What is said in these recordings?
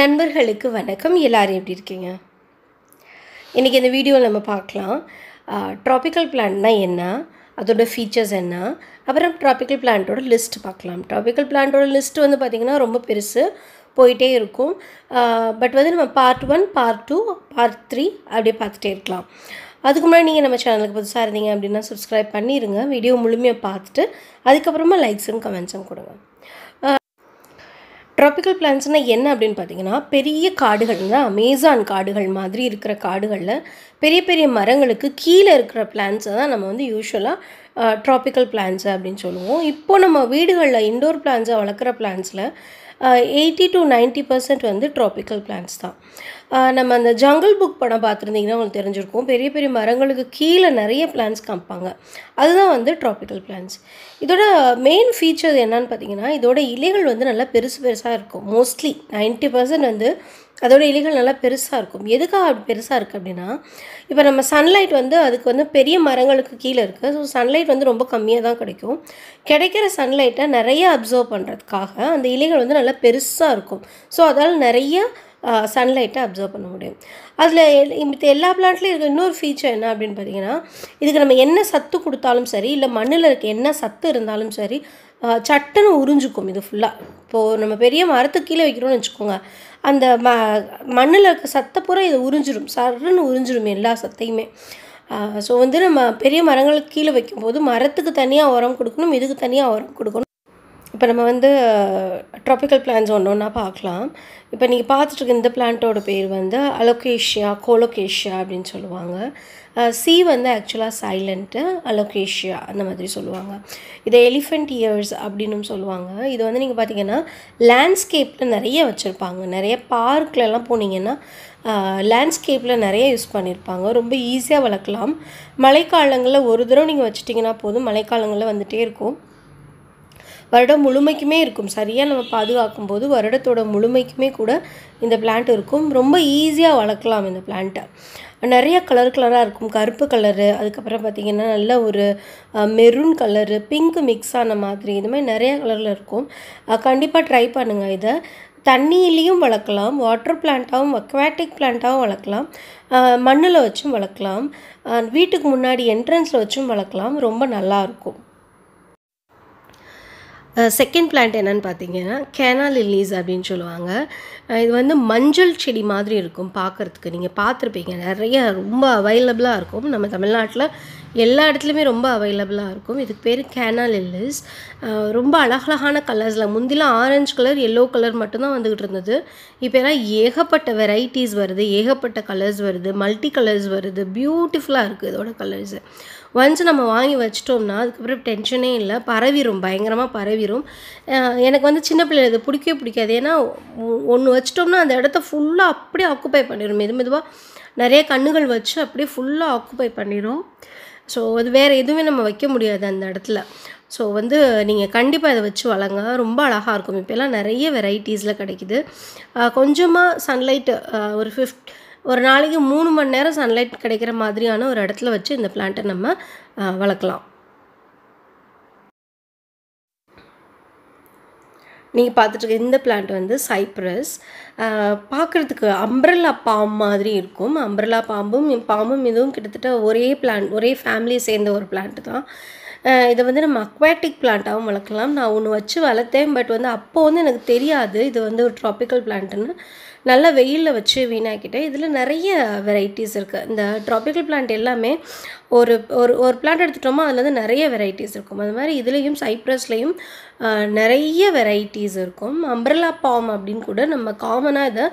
நண்பர்களுக்கு வணக்கம் எல்லோரும் எப்படி இருக்கீங்க இன்றைக்கி இந்த வீடியோவில் நம்ம பார்க்கலாம் ட்ராபிக்கல் பிளான்ட்னா என்ன அதோட ஃபீச்சர்ஸ் என்ன அப்புறம் ட்ராபிக்கல் பிளான்ட்டோட லிஸ்ட் பார்க்கலாம் ட்ராபிக்கல் பிளான்ட்டோட லிஸ்ட் வந்து பார்த்திங்கன்னா ரொம்ப பெருசு போயிட்டே இருக்கும் பட் வந்து நம்ம part one part two part three அப்படியே பார்த்துட்டே இருக்கலாம் அதுக்கு முன்னாடி நீங்கள் நம்ம சேனலுக்கு புதுசாக இருந்தீங்க அப்படின்னா சப்ஸ்கிரைப் பண்ணிடுங்க வீடியோ முழுமையாக பார்த்துட்டு அதுக்கப்புறமா லைக்ஸும் கமெண்ட்ஸும் கொடுங்க ட்ராபிக்கல் பிளான்ட்ஸ்னால் என்ன அப்படின்னு பார்த்தீங்கன்னா பெரிய காடுகள் தான் அமேசான் காடுகள் மாதிரி இருக்கிற காடுகளில் பெரிய பெரிய மரங்களுக்கு கீழே இருக்கிற பிளான்ஸை தான் நம்ம வந்து யூஸ்வலாக ட்ராபிக்கல் பிளான்ஸு அப்படின்னு சொல்லுவோம் இப்போது நம்ம வீடுகளில் இண்டோர் பிளான்ஸை வளர்க்குற பிளான்ஸில் எயிட்டி டு நைன்ட்டி பர்சன்ட் வந்து ட்ராபிக்கல் பிளான்ஸ் தான் நம்ம அந்த ஜங்கிள் புக் படம் பார்த்துருந்தீங்கன்னா உங்களுக்கு தெரிஞ்சிருக்கும் பெரிய பெரிய மரங்களுக்கு கீழே நிறைய பிளான்ஸ் காமிப்பாங்க அதுதான் வந்து ட்ராபிக்கல் பிளான்ஸ் இதோட மெயின் ஃபீச்சர் என்னன்னு பார்த்தீங்கன்னா இதோட இலைகள் வந்து நல்லா பெருசு பெருசாக இருக்கும் மோஸ்ட்லி நைன்ட்டி பர்சன்ட் வந்து அதோட இலைகள் நல்லா பெருசாக இருக்கும் எதுக்காக அப்படி பெருசாக இருக்குது அப்படின்னா இப்போ நம்ம சன்லைட் வந்து அதுக்கு வந்து பெரிய மரங்களுக்கு கீழே இருக்குது ஸோ சன்லைட் வந்து ரொம்ப கம்மியாக தான் கிடைக்கும் கிடைக்கிற சன்லைட்டை நிறைய அப்சர்வ் பண்ணுறதுக்காக அந்த இலைகள் வந்து நல்லா பெருசாக இருக்கும் ஸோ அதால் நிறைய சன்லைட்டை அப்சர்வ் பண்ண முடியும் அதில் இப்போ எல்லா பிளான்ட்லையும் இருக்க இன்னொரு ஃபீச்சர் என்ன அப்படின்னு பார்த்தீங்கன்னா இதுக்கு நம்ம என்ன சத்து கொடுத்தாலும் சரி இல்லை மண்ணில் இருக்க என்ன சத்து இருந்தாலும் சரி சட்டுன்னு உறிஞ்சிக்கும் இது ஃபுல்லாக இப்போது நம்ம பெரிய மரத்துக்கு கீழே வைக்கிறோம்னு வச்சுக்கோங்க அந்த ம மண்ணில் இருக்க சத்தை பூரா இது உறிஞ்சிடும் சருன்னு உறிஞ்சிடும் எல்லா சத்தையுமே ஸோ வந்து நம்ம பெரிய மரங்களுக்கு கீழே வைக்கும்போது மரத்துக்கு தனியாக உரம் கொடுக்கணும் இதுக்கு தனியாக உரம் கொடுக்கணும் இப்போ நம்ம வந்து ட்ராபிக்கல் பிளான்ஸ் ஒன்று ஒன்றா பார்க்கலாம் இப்போ நீங்கள் பார்த்துட்டு இந்த பிளான்ட்டோட பேர் வந்து அலோகேஷியா கோலோகேஷியா அப்படின்னு சொல்லுவாங்க சி வந்து ஆக்சுவலாக சைலண்ட்டு அலோகேஷியா அந்த மாதிரி சொல்லுவாங்க இது எலிஃபெண்ட் இயர்ஸ் அப்படின்னு சொல்லுவாங்க இது வந்து நீங்கள் பார்த்தீங்கன்னா லேண்ட்ஸ்கேப்பில் நிறைய வச்சுருப்பாங்க நிறைய பார்க்லலாம் போனீங்கன்னா லேண்ட்ஸ்கேப்பில் நிறைய யூஸ் பண்ணியிருப்பாங்க ரொம்ப ஈஸியாக வளர்க்கலாம் மழைக்காலங்களில் ஒரு தடவை நீங்கள் வச்சுட்டிங்கன்னா போதும் மழைக்காலங்களில் வந்துகிட்டே இருக்கும் வருடம் முழுமைக்குமே இருக்கும் சரியாக நம்ம பாதுகாக்கும் போது வருடத்தோட முழுமைக்குமே கூட இந்த பிளான்ட் இருக்கும் ரொம்ப ஈஸியாக வளர்க்கலாம் இந்த பிளான்ட்டை நிறைய கலர் கலராக இருக்கும் கருப்பு கலரு அதுக்கப்புறம் பார்த்திங்கன்னா நல்ல ஒரு மெரூன் கலரு பிங்க் மிக்ஸ் ஆன மாதிரி இந்த மாதிரி நிறைய கலரில் இருக்கும் கண்டிப்பாக ட்ரை பண்ணுங்கள் இதை தண்ணியிலையும் வளர்க்கலாம் வாட்டர் பிளான்ட்டாகவும் அக்வாட்டிக் பிளான்ட்டாகவும் வளர்க்கலாம் மண்ணில் வச்சும் வளர்க்கலாம் வீட்டுக்கு முன்னாடி என்ட்ரன்ஸில் வச்சும் வளர்க்கலாம் ரொம்ப நல்லாயிருக்கும் செகண்ட் பிளான்ட் என்னென்னு பார்த்தீங்கன்னா கேனா லில்லிஸ் அப்படின்னு சொல்லுவாங்க இது வந்து மஞ்சள் செடி மாதிரி இருக்கும் பார்க்குறதுக்கு நீங்கள் பார்த்துருப்பீங்க நிறைய ரொம்ப அவைலபிளாக இருக்கும் நம்ம தமிழ்நாட்டில் எல்லா இடத்துலையுமே ரொம்ப அவைலபிளாக இருக்கும் இதுக்கு பேர் கேனால் இல்லிஸ் ரொம்ப அழகழகான கலர்ஸில் முந்திலாம் ஆரஞ்சு கலர் எல்லோ கலர் மட்டும்தான் வந்துக்கிட்டு இருந்தது எல்லாம் ஏகப்பட்ட வெரைட்டிஸ் வருது ஏகப்பட்ட கலர்ஸ் வருது மல்டி கலர்ஸ் வருது பியூட்டிஃபுல்லாக இருக்குது இதோட கலர்ஸு ஒன்ஸ் நம்ம வாங்கி வச்சிட்டோம்னா அதுக்கப்புறம் டென்ஷனே இல்லை பரவிடும் பயங்கரமாக பரவிடும் எனக்கு வந்து சின்ன பிள்ளைல இது பிடிக்கவே பிடிக்காது ஏன்னா ஒன்று வச்சிட்டோம்னா அந்த இடத்த ஃபுல்லாக அப்படியே ஆக்குப்பை பண்ணிடும் மெது மெதுவாக நிறைய கண்ணுகள் வச்சு அப்படியே ஃபுல்லாக ஆக்குப்பை பண்ணிடும் ஸோ அது வேறு எதுவுமே நம்ம வைக்க முடியாது அந்த இடத்துல ஸோ வந்து நீங்கள் கண்டிப்பாக இதை வச்சு வளங்க ரொம்ப அழகாக இருக்கும் இப்போலாம் நிறைய வெரைட்டிஸில் கிடைக்கிது கொஞ்சமாக சன்லைட்டு ஒரு ஃபிஃப்ட் ஒரு நாளைக்கு மூணு மணி நேரம் சன்லைட் கிடைக்கிற மாதிரியான ஒரு இடத்துல வச்சு இந்த பிளான்ட்டை நம்ம வளர்க்கலாம் நீங்கள் பார்த்துட்டு இந்த பிளான்ட் வந்து சைப்ரஸ் பார்க்குறதுக்கு அம்ப்ரல்லா பாம் மாதிரி இருக்கும் அம்பரலா பாம்பும் பாம்பும் இதுவும் கிட்டத்தட்ட ஒரே பிளான் ஒரே ஃபேமிலியை சேர்ந்த ஒரு பிளான்ட் தான் இதை வந்து நம்ம அக்வாட்டிக் பிளான்ட்டாகவும் வளர்க்கலாம் நான் ஒன்று வச்சு வளர்த்தேன் பட் வந்து அப்போது வந்து எனக்கு தெரியாது இது வந்து ஒரு ட்ராபிக்கல் பிளான்ட்டுன்னு நல்லா வெயிலில் வச்சு வீணாக்கிட்டு இதில் நிறைய வெரைட்டிஸ் இருக்குது இந்த ட்ராபிக்கல் பிளான்ட் எல்லாமே ஒரு ஒரு ஒரு பிளான்ட் எடுத்துட்டோமோ அதில் வந்து நிறைய வெரைட்டிஸ் இருக்கும் அது மாதிரி இதுலேயும் சைப்ரஸ்லேயும் நிறைய வெரைட்டிஸ் இருக்கும் அம்ப்ரலா பாம் அப்படின்னு கூட நம்ம காமனாக இதை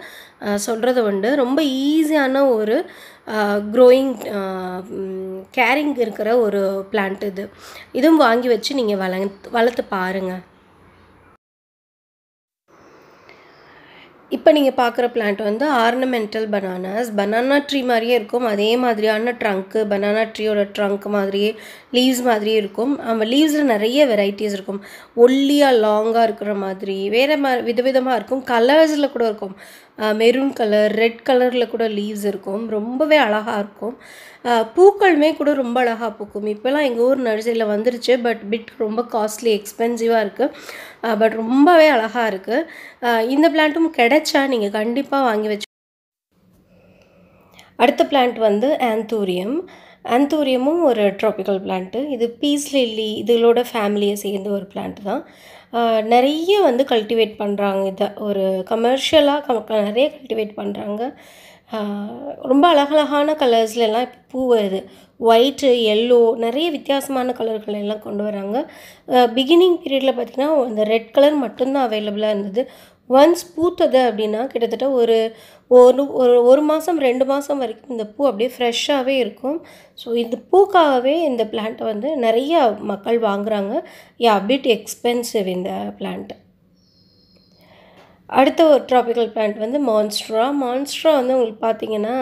சொல்கிறது உண்டு ரொம்ப ஈஸியான ஒரு க்ரோயிங் கேரிங் இருக்கிற ஒரு பிளான்ட் இது இதுவும் வாங்கி வச்சு நீங்கள் வளர்த்து வளர்த்து பாருங்கள் இப்போ நீங்கள் பார்க்குற பிளான்ட் வந்து ஆர்னமெண்டல் பனானாஸ் பனானா ட்ரீ மாதிரியே இருக்கும் அதே மாதிரியான ட்ரங்க்கு பனானா ட்ரீயோட ட்ரங்க் மாதிரியே லீவ்ஸ் மாதிரியே இருக்கும் நம்ம லீவ்ஸில் நிறைய வெரைட்டிஸ் இருக்கும் ஒல்லியாக லாங்காக இருக்கிற மாதிரி வேறு மா விதவிதமாக இருக்கும் கலர்ஸில் கூட இருக்கும் மெரூன் கலர் ரெட் கலரில் கூட லீவ்ஸ் இருக்கும் ரொம்பவே அழகாக இருக்கும் பூக்களுமே கூட ரொம்ப அழகாக பூக்கும் இப்போல்லாம் எங்கள் ஊர் நர்சரியில் வந்துருச்சு பட் பிட் ரொம்ப காஸ்ட்லி எக்ஸ்பென்சிவாக இருக்குது பட் ரொம்பவே அழகாக இருக்குது இந்த பிளான்ட்டும் கிடைச்சா நீங்கள் கண்டிப்பாக வாங்கி வச்சு அடுத்த பிளான்ட் வந்து ஆந்தூரியம் அந்தூரியமும் ஒரு ட்ராபிக்கல் பிளான்ட்டு இது பீஸ் லில்லி இதுகளோட ஃபேமிலியை சேர்ந்த ஒரு பிளான்ட் தான் நிறைய வந்து கல்டிவேட் பண்ணுறாங்க இதை ஒரு கமர்ஷியலாக கம் நிறைய கல்டிவேட் பண்ணுறாங்க ரொம்ப அழகழகான கலர்ஸ்லலாம் இப்போ பூ வருது ஒயிட்டு எல்லோ நிறைய வித்தியாசமான கலர்கள் எல்லாம் கொண்டு வராங்க பிகினிங் பீரியடில் பார்த்திங்கன்னா அந்த ரெட் கலர் மட்டும்தான் அவைலபிளாக இருந்தது ஒன்ஸ் பூத்தது அப்படின்னா கிட்டத்தட்ட ஒரு ஒரு ஒரு ஒரு மாதம் ரெண்டு மாதம் வரைக்கும் இந்த பூ அப்படியே ஃப்ரெஷ்ஷாகவே இருக்கும் ஸோ இந்த பூக்காகவே இந்த பிளான்ட்டை வந்து நிறையா மக்கள் வாங்குகிறாங்க யா பிட் எக்ஸ்பென்சிவ் இந்த பிளான்ட்டு அடுத்த ஒரு ட்ராபிக்கல் பிளான்ட் வந்து மான்ஸ்ட்ரா மான்ஸ்ட்ரா வந்து உங்களுக்கு பார்த்தீங்கன்னா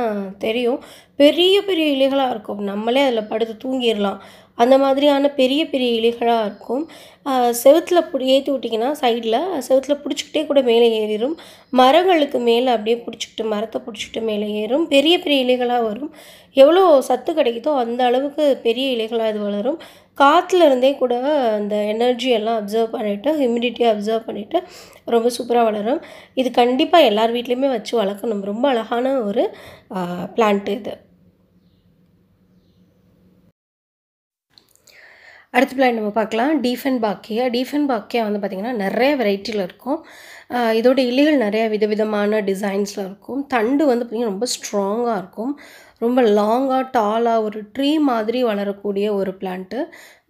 தெரியும் பெரிய பெரிய இலைகளாக இருக்கும் நம்மளே அதில் படுத்து தூங்கிடலாம் அந்த மாதிரியான பெரிய பெரிய இலைகளாக இருக்கும் செவத்தில் பிடி ஏற்றி விட்டிங்கன்னா சைடில் செவத்தில் பிடிச்சிக்கிட்டே கூட மேலே ஏறிடும் மரங்களுக்கு மேலே அப்படியே பிடிச்சிக்கிட்டு மரத்தை பிடிச்சிக்கிட்டு மேலே ஏறும் பெரிய பெரிய இலைகளாக வரும் எவ்வளோ சத்து கிடைக்குதோ அந்த அளவுக்கு பெரிய இலைகளாக இது வளரும் காற்றுல இருந்தே கூட அந்த எனர்ஜி எல்லாம் அப்சர்வ் பண்ணிவிட்டு ஹியூமிடிட்டியை அப்சர்வ் பண்ணிவிட்டு ரொம்ப சூப்பராக வளரும் இது கண்டிப்பாக எல்லார் வீட்லேயுமே வச்சு வளர்க்கணும் ரொம்ப அழகான ஒரு பிளான்ட்டு இது அடுத்த பிளான் நம்ம பார்க்கலாம் டீஃபன் பாக்கியா டீஃபன் பாக்கியா வந்து பார்த்திங்கன்னா நிறைய வெரைட்டியில் இருக்கும் இதோட இலைகள் நிறையா விதவிதமான டிசைன்ஸில் இருக்கும் தண்டு வந்து பார்த்திங்கன்னா ரொம்ப ஸ்ட்ராங்காக இருக்கும் ரொம்ப லாங்காக டாலாக ஒரு ட்ரீ மாதிரி வளரக்கூடிய ஒரு பிளான்ட்டு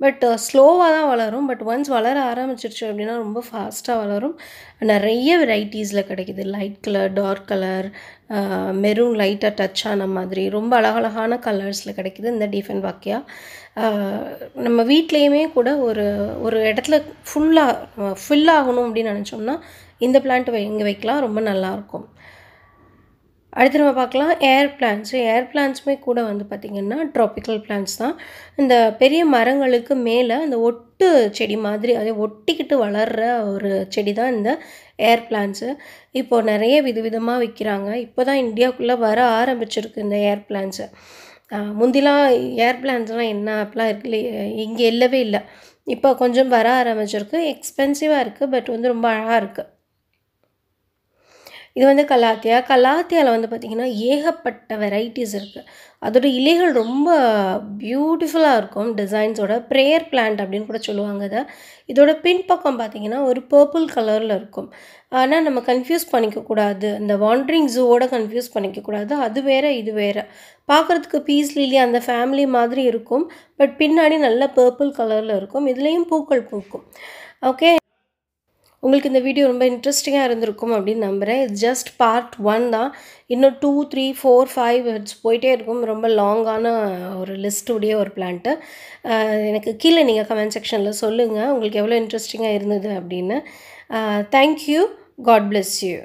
பட் ஸ்லோவாக தான் வளரும் பட் ஒன்ஸ் வளர ஆரம்பிச்சிருச்சு அப்படின்னா ரொம்ப ஃபாஸ்ட்டாக வளரும் நிறைய வெரைட்டிஸில் கிடைக்கிது light colour dark colour maroon லைட்டாக டச் ஆன மாதிரி ரொம்ப அழகழகான கலர்ஸில் கிடைக்கிது இந்த டிஃபன் வாக்கியா நம்ம வீட்லேயுமே கூட ஒரு ஒரு இடத்துல ஃபுல்லாக ஃபில் ஆகணும் அப்படின்னு நினச்சோம்னா இந்த பிளான்ட் இங்கே வைக்கலாம் ரொம்ப நல்லாயிருக்கும் அடுத்து நம்ம பார்க்கலாம் ஏர் பிளான்ஸ் ஏர் பிளான்ஸுமே கூட வந்து பார்த்திங்கன்னா ட்ராபிக்கல் பிளான்ஸ் தான் இந்த பெரிய மரங்களுக்கு மேலே அந்த ஒட்டு செடி மாதிரி அதே ஒட்டிக்கிட்டு வளர்கிற ஒரு செடி தான் இந்த ஏர் பிளான்ஸு இப்போது நிறைய விதவிதமாக விற்கிறாங்க இப்போ தான் இந்தியாவுக்குள்ளே வர ஆரம்பிச்சிருக்கு இந்த ஏர் பிளான்ஸு முந்திலாம் ஏர் பிளான்ஸ்லாம் என்ன அப்படிலாம் இருக்குல்ல இங்கே இல்லவே இல்லை இப்போ கொஞ்சம் வர ஆரம்பிச்சிருக்கு எக்ஸ்பென்சிவாக இருக்குது பட் வந்து ரொம்ப அழகாக இருக்குது இது வந்து கலாத்தியா கலாத்தியாவில் வந்து பார்த்திங்கன்னா ஏகப்பட்ட வெரைட்டிஸ் இருக்குது அதோட இலைகள் ரொம்ப பியூட்டிஃபுல்லாக இருக்கும் டிசைன்ஸோட ப்ரேயர் பிளான்ட் அப்படின்னு கூட சொல்லுவாங்க அதை இதோட பின்பக்கம் பார்த்திங்கன்னா ஒரு பர்பிள் கலரில் இருக்கும் ஆனால் நம்ம கன்ஃபியூஸ் பண்ணிக்கக்கூடாது இந்த வாண்ட்ரிங் ஜூவோட கன்ஃபியூஸ் பண்ணிக்கக்கூடாது அது வேறு இது வேறு பார்க்குறதுக்கு பீஸ்லி அந்த ஃபேமிலி மாதிரி இருக்கும் பட் பின்னாடி நல்ல பர்பிள் கலரில் இருக்கும் இதுலேயும் பூக்கள் பூக்கும் ஓகே உங்களுக்கு இந்த வீடியோ ரொம்ப இன்ட்ரெஸ்டிங்காக இருந்திருக்கும் அப்படின்னு நம்புகிறேன் இது ஜஸ்ட் பார்ட் ஒன் தான் இன்னும் two three four five heads போயிட்டே இருக்கும் ரொம்ப லாங்கான ஒரு லிஸ்ட்டுடைய ஒரு பிளான்ட்டு எனக்கு கீழே நீங்கள் கமெண்ட் செக்ஷனில் சொல்லுங்கள் உங்களுக்கு எவ்வளோ இன்ட்ரெஸ்டிங்காக இருந்தது அப்படின்னு தேங்க்யூ காட் பிளெஸ் யூ